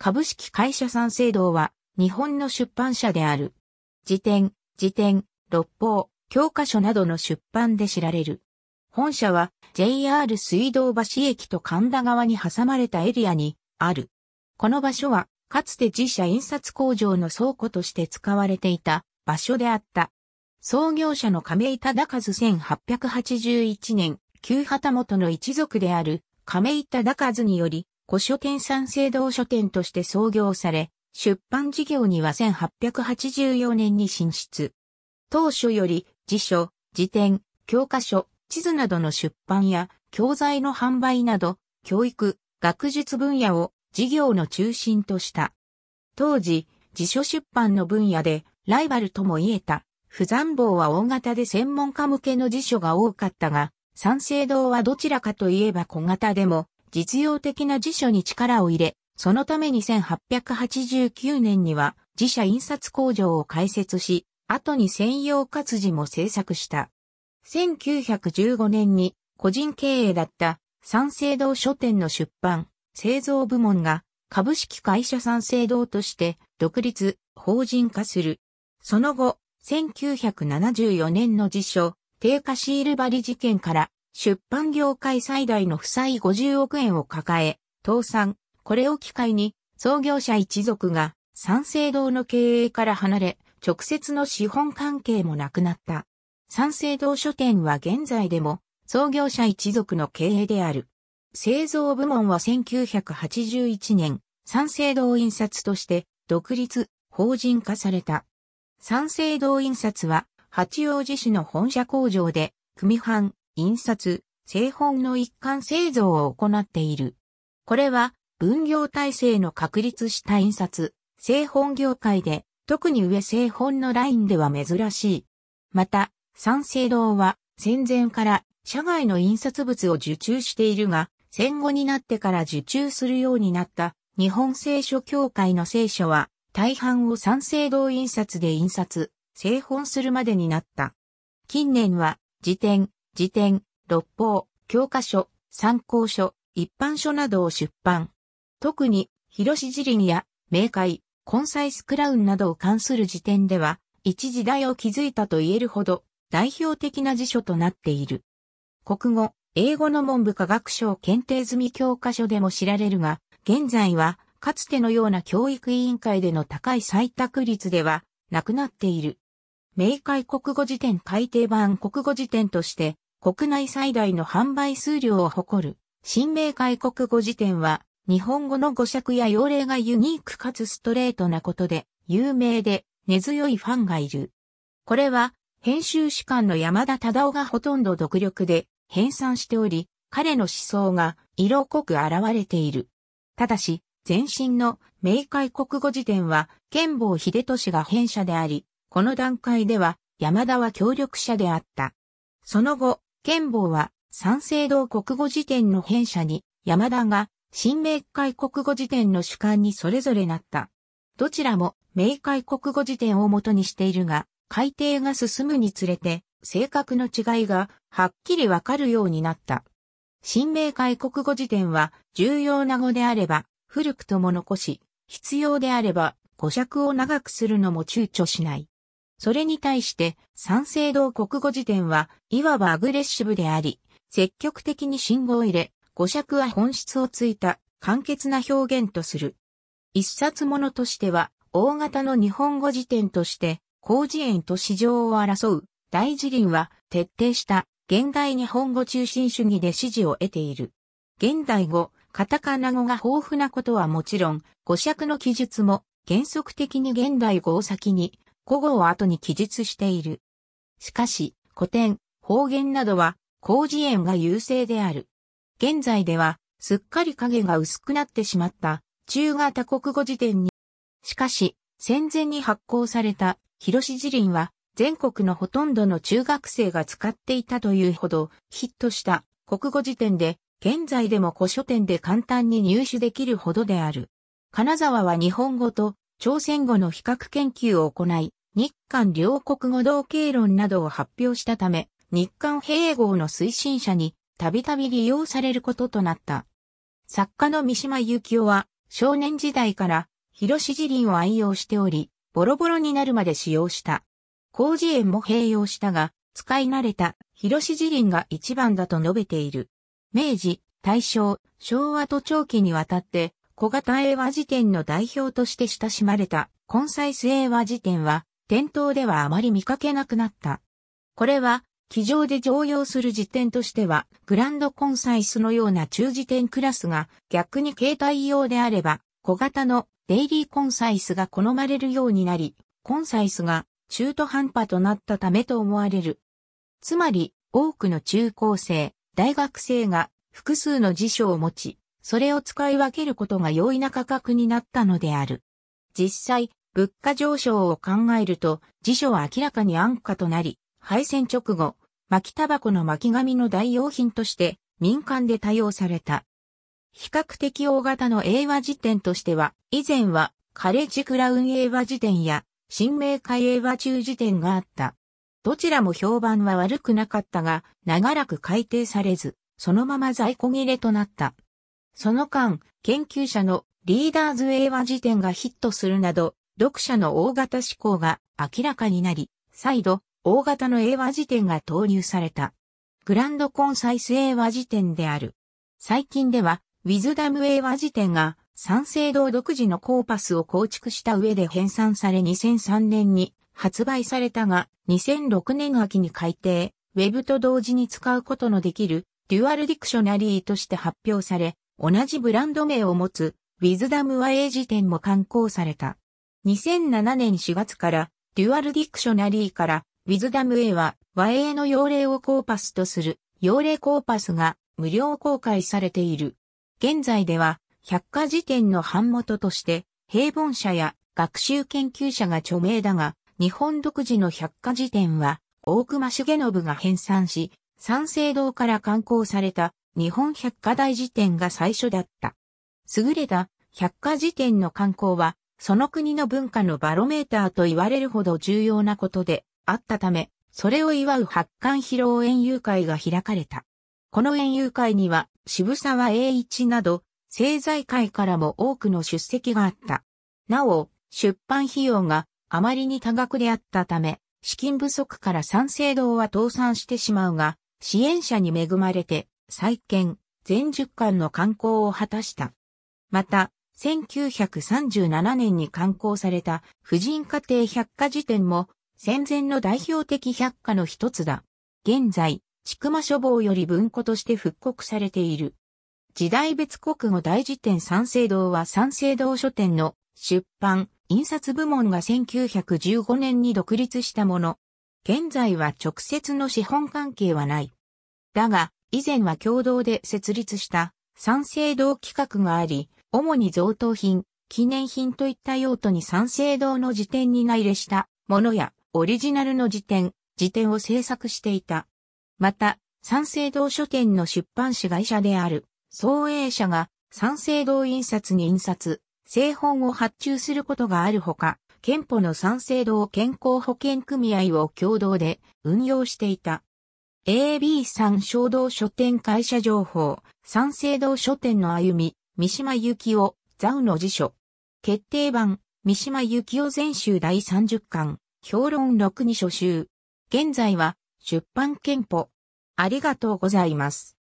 株式会社三省堂は、日本の出版社である。辞典、辞典、六法、教科書などの出版で知られる。本社は JR 水道橋駅と神田川に挟まれたエリアにある。この場所は、かつて自社印刷工場の倉庫として使われていた場所であった。創業者の亀井忠和1881年、旧旗本の一族である亀井忠和により古書店三省堂書店として創業され、出版事業には1884年に進出。当初より辞書、辞典、教科書、地図などの出版や教材の販売など、教育、学術分野を事業の中心とした。当時、辞書出版の分野でライバルとも言えた、不残坊は大型で専門家向けの辞書が多かったが、三省堂はどちらかといえば小型でも、実用的な辞書に力を入れ、そのために1889年には自社印刷工場を開設し、後に専用活字も制作した。1915年に個人経営だった三省堂書店の出版、製造部門が株式会社三省堂として独立、法人化する。その後、1974年の辞書、定価シール張り事件から出版業界最大の負債50億円を抱え、倒産。これを機会に、創業者一族が、三省堂の経営から離れ、直接の資本関係もなくなった。三省堂書店は現在でも、創業者一族の経営である。製造部門は1981年、三省堂印刷として、独立、法人化された。三省堂印刷は、八王子市の本社工場で、組版、印刷、製本の一貫製造を行っている。これは分業体制の確立した印刷、製本業界で、特に上製本のラインでは珍しい。また、三省堂は戦前から社外の印刷物を受注しているが、戦後になってから受注するようになった日本聖書協会の聖書は大半を三省堂印刷で印刷、製本するまでになった。近年は辞典、辞典、六法、教科書、参考書、一般書などを出版。特に、広志辞林や、明海、コンサイスクラウンなどを関する辞典では、一時代を築いたと言えるほど、代表的な辞書となっている。国語、英語の文部科学省検定済み教科書でも知られるが、現在は、かつてのような教育委員会での高い採択率では、なくなっている。明海国語辞典改訂版国語辞典として、国内最大の販売数量を誇る、新明解国語辞典は、日本語の語尺や用例がユニークかつストレートなことで、有名で根強いファンがいる。これは、編集士官の山田忠夫がほとんど独力で編纂しており、彼の思想が色濃く現れている。ただし、前身の明解国語辞典は、剣坊秀俊が編者であり、この段階では山田は協力者であった。その後、剣法は、三省堂国語辞典の編者に、山田が、新明解国語辞典の主観にそれぞれなった。どちらも、明海国語辞典を元にしているが、改定が進むにつれて、性格の違いが、はっきりわかるようになった。新明解国語辞典は、重要な語であれば、古くとも残し、必要であれば、語尺を長くするのも躊躇しない。それに対して、三省堂国語辞典は、いわばアグレッシブであり、積極的に信号を入れ、語尺は本質をついた、簡潔な表現とする。一冊ものとしては、大型の日本語辞典として、広辞苑と市場を争う、大辞林は、徹底した、現代日本語中心主義で支持を得ている。現代語、カタカナ語が豊富なことはもちろん、語尺の記述も、原則的に現代語を先に古語を後に記述している。しかし、古典、方言などは、広辞苑が優勢である。現在では、すっかり影が薄くなってしまった中型国語辞典に。しかし、戦前に発行された広志辞林は全国のほとんどの中学生が使っていたというほどヒットした国語辞典で、現在でも古書店で簡単に入手できるほどである。金沢は日本語と朝鮮語の比較研究を行い、日韓両国語同経論などを発表したため、日韓併合の推進者にたびたび利用されることとなった。作家の三島由紀夫は少年時代から広志辞林を愛用しており、ボロボロになるまで使用した。広辞苑も併用したが、使い慣れた広志辞林が一番だと述べている。明治、大正、昭和と長期にわたって小型英和辞典の代表として親しまれた根菜英和辞典は店頭ではあまり見かけなくなった。これは、機上で常用する時点としては、グランドコンサイスのような中時点クラスが、逆に携帯用であれば、小型のデイリーコンサイスが好まれるようになり、コンサイスが中途半端となったためと思われる。つまり、多くの中高生、大学生が複数の辞書を持ち、それを使い分けることが容易な価格になったのである。実際、物価上昇を考えると、辞書は明らかに安価となり、敗戦直後、巻きタバコの巻き紙の代用品として民間で多用された。比較的大型の英和辞典としては、以前はカレッジクラウン英和辞典や新明会英和中辞典があった。どちらも評判は悪くなかったが、長らく改定されず、そのまま在庫切れとなった。その間、研究者のリーダーズ英和辞典がヒットするなど、読者の大型思考が明らかになり、再度、大型の英和辞典が投入された。グランドコンサイス英和辞典である。最近では、ウィズダム英和辞典が、三省堂独自のコーパスを構築した上で編纂され2003年に発売されたが、2006年秋に改定、ウェブと同時に使うことのできる、デュアルディクショナリーとして発表され、同じブランド名を持つ、ウィズダム和英辞典も刊行された。2007年4月から、デュアルディクショナリーから、ウィズダム A は和英の用例をコーパスとする、用例コーパスが無料公開されている。現在では、百科事典の版元として、平凡社や学習研究者が著名だが、日本独自の百科事典は、大隈重信が編纂し、三省堂から刊行された日本百科大辞典が最初だった。優れた百科事典の刊行は、その国の文化のバロメーターと言われるほど重要なことであったため、それを祝う発刊披露園遊会が開かれた。この園遊会には渋沢栄一など政財界からも多くの出席があった。なお、出版費用があまりに多額であったため、資金不足から賛成堂は倒産してしまうが、支援者に恵まれて、再建、全10巻の刊行を果たした。また、1937年に刊行された婦人家庭百科辞典も戦前の代表的百科の一つだ。現在、千曲書房より文庫として復刻されている。時代別国語大辞典三省堂は三省堂書店の出版、印刷部門が1915年に独立したもの。現在は直接の資本関係はない。だが、以前は共同で設立した三省堂企画があり、主に贈答品、記念品といった用途に三省堂の辞典に内入れしたものやオリジナルの辞典、辞典を制作していた。また、三省堂書店の出版社会社である、創営社が三省堂印刷に印刷、製本を発注することがあるほか、憲法の三省堂健康保険組合を共同で運用していた。AB さん衝動書店会社情報、三省堂書店の歩み、三島由紀夫、ザウの辞書。決定版、三島由紀夫全集第30巻、評論6に初集。現在は、出版憲法。ありがとうございます。